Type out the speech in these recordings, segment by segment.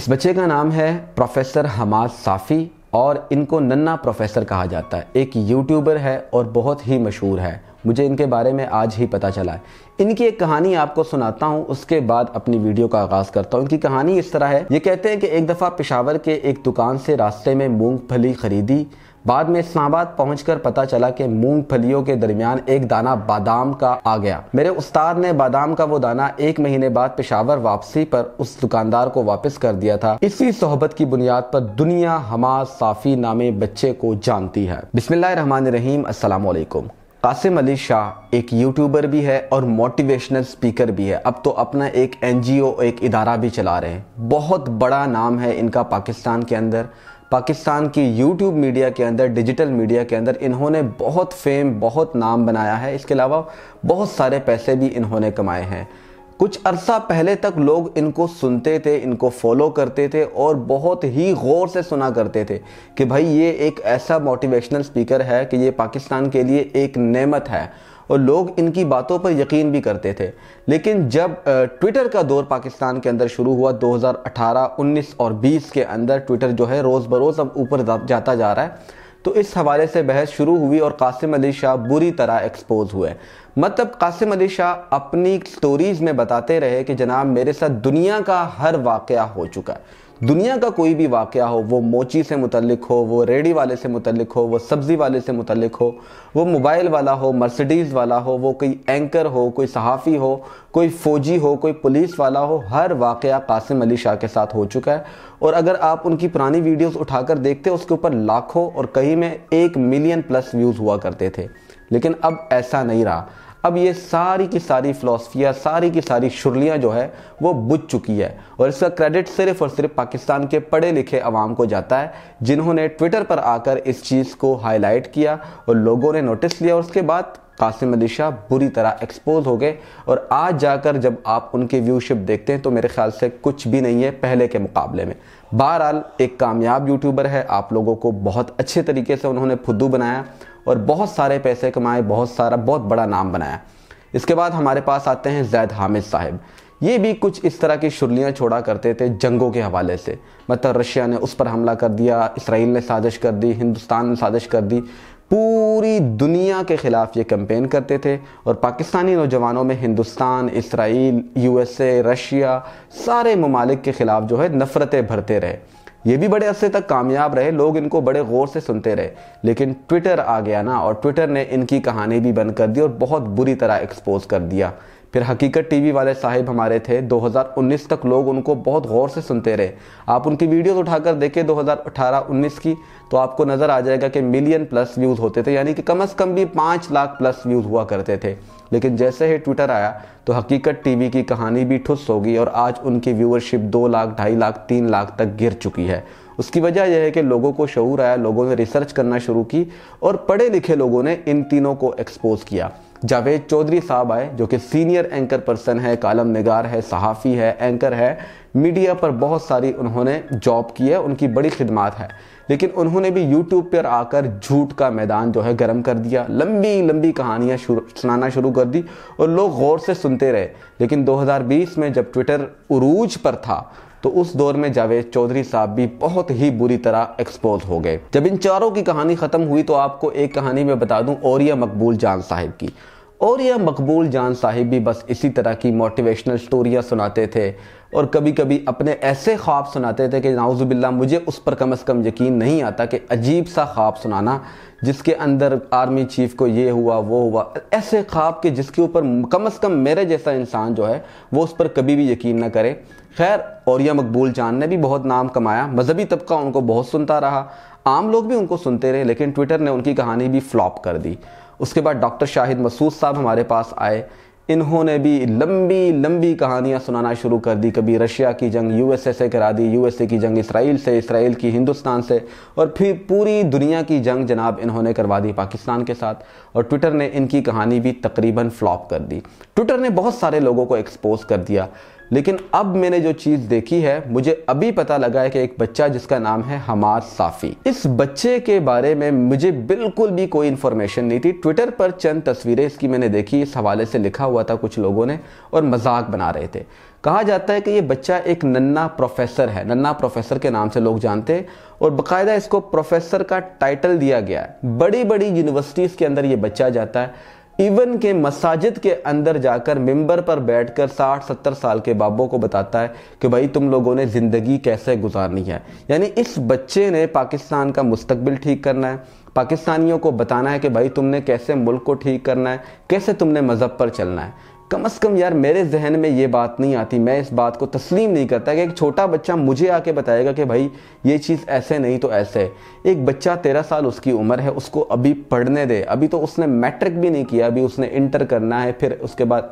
इस बच्चे का नाम है प्रोफेसर हमाद साफ़ी और इनको नन्ना प्रोफेसर कहा जाता है एक यूट्यूबर है और बहुत ही मशहूर है मुझे इनके बारे में आज ही पता चला है इनकी एक कहानी आपको सुनाता हूँ उसके बाद अपनी वीडियो का आगाज़ करता हूँ इनकी कहानी इस तरह है ये कहते हैं कि एक दफ़ा पिशावर के एक दुकान से रास्ते में मूंगफली खरीदी बाद में इस्लामाबाद पहुंचकर पता चला कि मूंगफलियों के दरमियान एक दाना बादाम का आ गया मेरे उस्ताद ने बादाम का वो दाना एक महीने बाद पेशावर वापसी पर उस दुकानदार को वापस कर दिया था इसी सोहबत की बुनियाद पर दुनिया हमाद साफी नामे बच्चे को जानती है रहीम असलकुम कासिम अली शाह एक यूट्यूबर भी है और मोटिवेशनल स्पीकर भी है अब तो अपना एक एनजीओ एक इदारा भी चला रहे हैं बहुत बड़ा नाम है इनका पाकिस्तान के अंदर पाकिस्तान की यूट्यूब मीडिया के अंदर डिजिटल मीडिया के अंदर इन्होंने बहुत फेम बहुत नाम बनाया है इसके अलावा बहुत सारे पैसे भी इन्होंने कमाए हैं कुछ अरसा पहले तक लोग इनको सुनते थे इनको फॉलो करते थे और बहुत ही गौर से सुना करते थे कि भाई ये एक ऐसा मोटिवेशनल स्पीकर है कि ये पाकिस्तान के लिए एक नेमत है और लोग इनकी बातों पर यकीन भी करते थे लेकिन जब ट्विटर का दौर पाकिस्तान के अंदर शुरू हुआ 2018, 19 और 20 के अंदर ट्विटर जो है रोज़ बरोज़ अब ऊपर जाता जा रहा है तो इस हवाले से बहस शुरू हुई और कासिम अली शाह बुरी तरह एक्सपोज हुए मतलब कासिम अली शाह अपनी स्टोरीज़ में बताते रहे कि जनाब मेरे साथ दुनिया का हर वाक़ हो चुका है दुनिया का कोई भी वाक़ हो वो मोची से मुतलक हो वो रेडी वाले से मुतलक हो वो सब्ज़ी वाले से मुतलक हो वो मोबाइल वाला हो मर्सिडीज़ वाला हो वो कोई एंकर हो कोई सहाफ़ी हो कोई फ़ौजी हो कोई पुलिस वाला हो हर वाक़ कासिम अली शाह के साथ हो चुका है और अगर आप उनकी पुरानी वीडियोस उठाकर देखते उसके ऊपर लाखों और कहीं में एक मिलियन प्लस व्यूज़ हुआ करते थे लेकिन अब ऐसा नहीं रहा अब ये सारी की सारी फ़िलासफियाँ सारी की सारी शुरलियाँ जो है वो बुझ चुकी है और इसका क्रेडिट सिर्फ और सिर्फ पाकिस्तान के पढ़े लिखे अवाम को जाता है जिन्होंने ट्विटर पर आकर इस चीज़ को हाईलाइट किया और लोगों ने नोटिस लिया और उसके बाद कासिम अली शाह बुरी तरह एक्सपोज हो गए और आज जाकर जब आप उनके व्यूशिप देखते हैं तो मेरे ख्याल से कुछ भी नहीं है पहले के मुकाबले में बहरहाल एक कामयाब यूट्यूबर है आप लोगों को बहुत अच्छे तरीके से उन्होंने फुद्दू बनाया और बहुत सारे पैसे कमाए बहुत सारा बहुत बड़ा नाम बनाया इसके बाद हमारे पास आते हैं जैद हामिद साहब ये भी कुछ इस तरह की शुरलियाँ छोड़ा करते थे जंगों के हवाले से मतलब रशिया ने उस पर हमला कर दिया इसराइल ने साजिश कर दी हिंदुस्तान ने साजिश कर दी पूरी दुनिया के ख़िलाफ़ ये कैंपेन करते थे और पाकिस्तानी नौजवानों में हिंदुस्तान इसराइल यूएसए रशिया सारे ममालिक के ख़िलाफ़ जो है नफ़रतें भरते रहे ये भी बड़े अरसे तक कामयाब रहे लोग इनको बड़े गौर से सुनते रहे लेकिन ट्विटर आ गया ना और ट्विटर ने इनकी कहानी भी बंद कर दी और बहुत बुरी तरह एक्सपोज कर दिया फिर हकीकत टीवी वाले साहिब हमारे थे 2019 तक लोग उनको बहुत गौर से सुनते रहे आप उनकी वीडियोस उठाकर देखें 2018-19 की तो आपको नज़र आ जाएगा कि मिलियन प्लस व्यूज़ होते थे यानी कि कम अज़ कम भी पाँच लाख प्लस व्यूज़ हुआ करते थे लेकिन जैसे ही ट्विटर आया तो हकीकत टीवी की कहानी भी ठुस होगी और आज उनकी व्यूअरशिप दो लाख ढाई लाख तीन लाख तक गिर चुकी है उसकी वजह यह है कि लोगों को शऊर आया लोगों ने रिसर्च करना शुरू की और पढ़े लिखे लोगों ने इन तीनों को एक्सपोज किया जावेद चौधरी साहब आए जो कि सीनियर एंकर पर्सन है कालम नगार है सहाफ़ी है एंकर है मीडिया पर बहुत सारी उन्होंने जॉब की है उनकी बड़ी खिदमात है लेकिन उन्होंने भी यूट्यूब पर आकर झूठ का मैदान जो है गर्म कर दिया लंबी लंबी कहानियाँ सुनाना शुरू कर दी और लोग गौर से सुनते रहे लेकिन 2020 में जब ट्विटर उरूज पर था तो उस दौर में जावेद चौधरी साहब भी बहुत ही बुरी तरह एक्सपोज हो गए जब इन चारों की कहानी ख़त्म हुई तो आपको एक कहानी में बता दूं और मकबूल जान साहब की और यह मकबूल जान साहिब भी बस इसी तरह की मोटिवेशनल स्टोरियाँ सुनाते थे और कभी कभी अपने ऐसे ख्वाब सुनाते थे कि नाउजुबिल्ला मुझे उस पर कम अज़ कम यकीन नहीं आता कि अजीब सा ख्वाब सुनाना जिसके अंदर आर्मी चीफ को ये हुआ वो हुआ ऐसे ख्वाब के जिसके ऊपर कम अज़ कम मेरे जैसा इंसान जो है वो उस पर कभी भी यकीन ना करे खैर औरिया मकबूल जान ने भी बहुत नाम कमाया मजहबी तबका उनको बहुत सुनता रहा आम लोग भी उनको सुनते रहे लेकिन ट्विटर ने उनकी कहानी भी फ्लॉप कर दी उसके बाद डॉक्टर शाहिद मसूद साहब हमारे पास आए इन्होंने भी लंबी लंबी कहानियाँ सुनाना शुरू कर दी कभी रशिया की जंग यूएसए से करा दी यूएसए की जंग इसराइल से इसराइल की हिंदुस्तान से और फिर पूरी दुनिया की जंग जनाब इन्होंने करवा दी पाकिस्तान के साथ और ट्विटर ने इनकी कहानी भी तकरीबन फ्लॉप कर दी ट्विटर ने बहुत सारे लोगों को एक्सपोज कर दिया लेकिन अब मैंने जो चीज़ देखी है मुझे अभी पता लगा है कि एक बच्चा जिसका नाम है हमार साफ़ी इस बच्चे के बारे में मुझे बिल्कुल भी कोई इंफॉर्मेशन नहीं थी ट्विटर पर चंद तस्वीरें इसकी मैंने देखी इस हवाले से लिखा हुआ था कुछ लोगों ने और मजाक बना रहे थे कहा जाता है कि ये बच्चा एक नन्ना प्रोफेसर है नन्ना प्रोफेसर के नाम से लोग जानते हैं और बकायदा इसको प्रोफेसर का टाइटल दिया गया है बड़ी बड़ी यूनिवर्सिटीज़ के अंदर ये बच्चा जाता है इवन के मसाजिद के अंदर जाकर मेंबर पर बैठकर 60-70 साल के बाबों को बताता है कि भाई तुम लोगों ने ज़िंदगी कैसे गुजारनी है यानी इस बच्चे ने पाकिस्तान का मुस्तबिल ठीक करना है पाकिस्तानियों को बताना है कि भाई तुमने कैसे मुल्क को ठीक करना है कैसे तुमने मज़हब पर चलना है कम अज़ कम यार मेरे जहन में ये बात नहीं आती मैं इस बात को तस्लीम नहीं करता कि एक छोटा बच्चा मुझे आके बताएगा कि भाई ये चीज़ ऐसे नहीं तो ऐसे एक बच्चा तेरह साल उसकी उम्र है उसको अभी पढ़ने दे अभी तो उसने मैट्रिक भी नहीं किया अभी उसने इंटर करना है फिर उसके बाद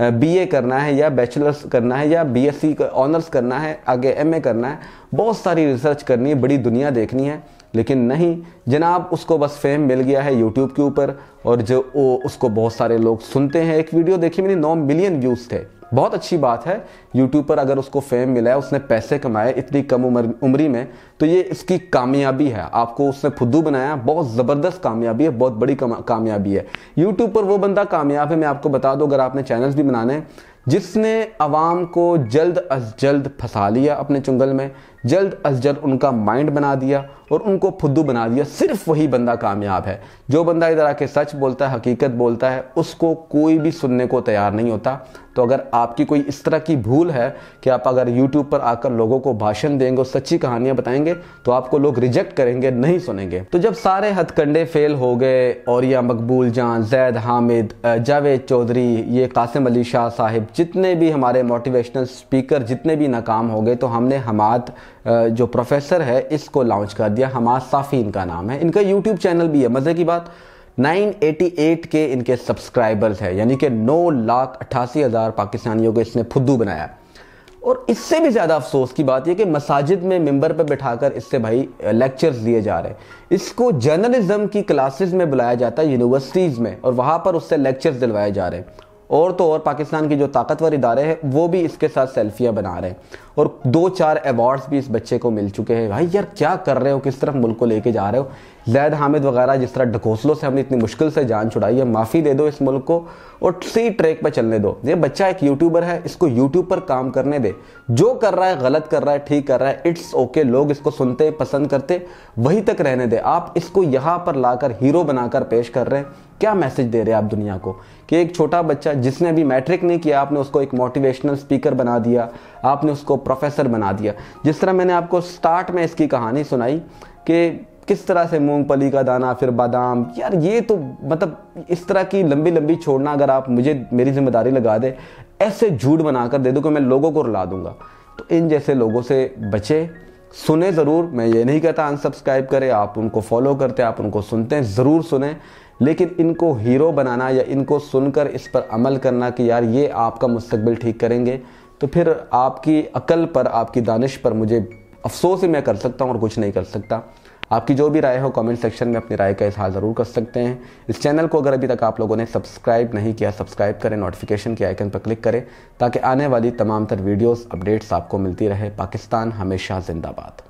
बी ए करना है या बैचलर्स करना है या बी एस सी ऑनर्स करना है आगे एम ए करना है बहुत सारी रिसर्च करनी है बड़ी दुनिया देखनी है लेकिन नहीं जनाब उसको बस फेम मिल गया है यूट्यूब के ऊपर और जो वो उसको बहुत सारे लोग सुनते हैं एक वीडियो देखी मैंने नौ मिलियन व्यूज़ थे बहुत अच्छी बात है यूट्यूब पर अगर उसको फेम मिला है उसने पैसे कमाए इतनी कम उम्र उम्री में तो ये इसकी कामयाबी है आपको उसने फुद्दू बनाया बहुत ज़बरदस्त कामयाबी है बहुत बड़ी कामयाबी है यूट्यूब पर वो बंदा कामयाब है मैं आपको बता दूँ अगर आपने चैनल्स भी बनाने जिसने आवाम को जल्द अज जल्द फंसा लिया अपने चुंगल में जल्द अज जल्द उनका माइंड बना दिया और उनको फुद्दू बना दिया सिर्फ वही बंदा कामयाब है जो बंदा इधर आके सच बोलता है हकीकत बोलता है उसको कोई भी सुनने को तैयार नहीं होता तो अगर आपकी कोई इस तरह की भूल है कि आप अगर यूट्यूब पर आकर लोगों को भाषण देंगे और सच्ची कहानियां बताएंगे तो आपको लोग रिजेक्ट करेंगे नहीं सुनेंगे तो जब सारे हथकंडे फेल हो गए और या मकबूल जान जैद हामिद जावेद चौधरी ये कासिम अली शाह साहिब जितने भी हमारे मोटिवेशनल स्पीकर जितने भी नाकाम हो गए तो हमने हमाद जो प्रोफेसर है इसको लॉन्च कर दिया हमास साफी इनका नाम है इनका यूट्यूब चैनल भी है मज़े की बात 988 के इनके सब्सक्राइबर्स हैं यानी कि नौ लाख अट्ठासी हज़ार पाकिस्तानियों को इसने फुद्दू बनाया और इससे भी ज़्यादा अफसोस की बात यह कि मसाजिद में मेंबर पर बिठाकर इससे भाई लेक्चर्स दिए जा रहे हैं इसको जर्नलिज्म की क्लासेस में बुलाया जाता है यूनिवर्सिटीज़ में और वहाँ पर उससे लेक्चर्स दिलवाए जा रहे हैं और तो और पाकिस्तान के जो ताकतवर इदारे हैं वो भी इसके साथ सेल्फियाँ बना रहे हैं और दो चार अवार्ड्स भी इस बच्चे को मिल चुके हैं भाई यार क्या कर रहे हो किस तरफ मुल्क को लेके जा रहे हो जैद हामिद वगैरह जिस तरह ढकोसलों से हमने इतनी मुश्किल से जान छुड़ाई है माफ़ी दे दो इस मुल्क को और सही ट्रैक पर चलने दो ये बच्चा एक यूट्यूबर है इसको यूट्यूब पर काम करने दे जो कर रहा है गलत कर रहा है ठीक कर रहा है इट्स ओके लोग इसको सुनते पसंद करते वहीं तक रहने दे आप इसको यहाँ पर लाकर हीरो बनाकर पेश कर रहे हैं क्या मैसेज दे रहे हैं आप दुनिया को कि एक छोटा बच्चा जिसने अभी मैट्रिक नहीं किया आपने उसको एक मोटिवेशनल स्पीकर बना दिया आपने उसको प्रोफेसर बना दिया जिस तरह मैंने आपको स्टार्ट में इसकी कहानी सुनाई कि किस तरह से मूंगफली का दाना फिर बादाम यार ये तो मतलब इस तरह की लंबी लंबी छोड़ना अगर आप मुझे मेरी जिम्मेदारी लगा दे ऐसे झूठ बनाकर दे दो कि मैं लोगों को रुला दूंगा तो इन जैसे लोगों से बचे सुने ज़रूर मैं ये नहीं कहता अनसब्सक्राइब करें आप उनको फॉलो करते आप उनको सुनते हैं ज़रूर सुने लेकिन इनको हीरो बनाना या इनको सुनकर इस पर अमल करना कि यार ये आपका मुस्तबिल ठीक करेंगे तो फिर आपकी अकल पर आपकी दानिश पर मुझे अफसोस ही मैं कर सकता हूँ और कुछ नहीं कर सकता आपकी जो भी राय हो कमेंट सेक्शन में अपनी राय का इजहार ज़रूर कर सकते हैं इस चैनल को अगर अभी तक आप लोगों ने सब्सक्राइब नहीं किया सब्सक्राइब करें नोटिफिकेशन के आइकन पर क्लिक करें ताकि आने वाली तमाम तर वीडियोस अपडेट्स आपको मिलती रहे पाकिस्तान हमेशा जिंदाबाद